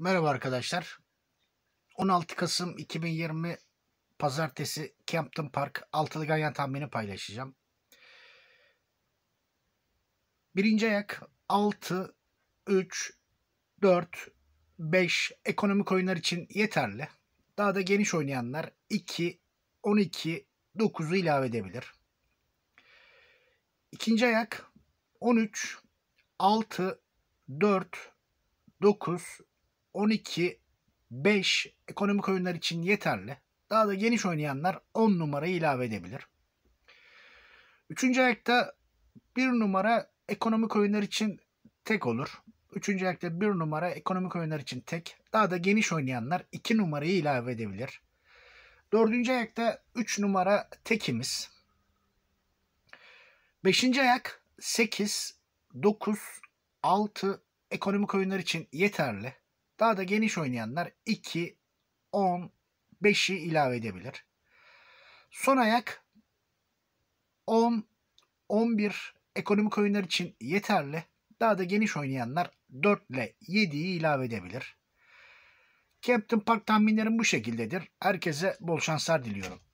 Merhaba arkadaşlar. 16 Kasım 2020 Pazartesi Campton Park altılı ganyan tahmini paylaşacağım. Birinci ayak 6, 3, 4, 5 ekonomik oyunlar için yeterli. Daha da geniş oynayanlar 2, 12, 9'u ilave edebilir. İkinci ayak 13, 6, 4, 9, 12, 5 ekonomik oyunlar için yeterli. Daha da geniş oynayanlar 10 numarayı ilave edebilir. Üçüncü ayakta bir numara ekonomik oyunlar için tek olur. Üçüncü ayakta bir numara ekonomik oyunlar için tek. Daha da geniş oynayanlar iki numarayı ilave edebilir. Dördüncü ayakta üç numara tekimiz. Beşinci ayak sekiz dokuz altı ekonomik oyunlar için yeterli. Daha da geniş oynayanlar 2, 10, 5'i ilave edebilir. Son ayak 10, 11 ekonomik oyunlar için yeterli. Daha da geniş oynayanlar 4 ile 7'yi ilave edebilir. Captain Park tahminlerim bu şekildedir. Herkese bol şanslar diliyorum.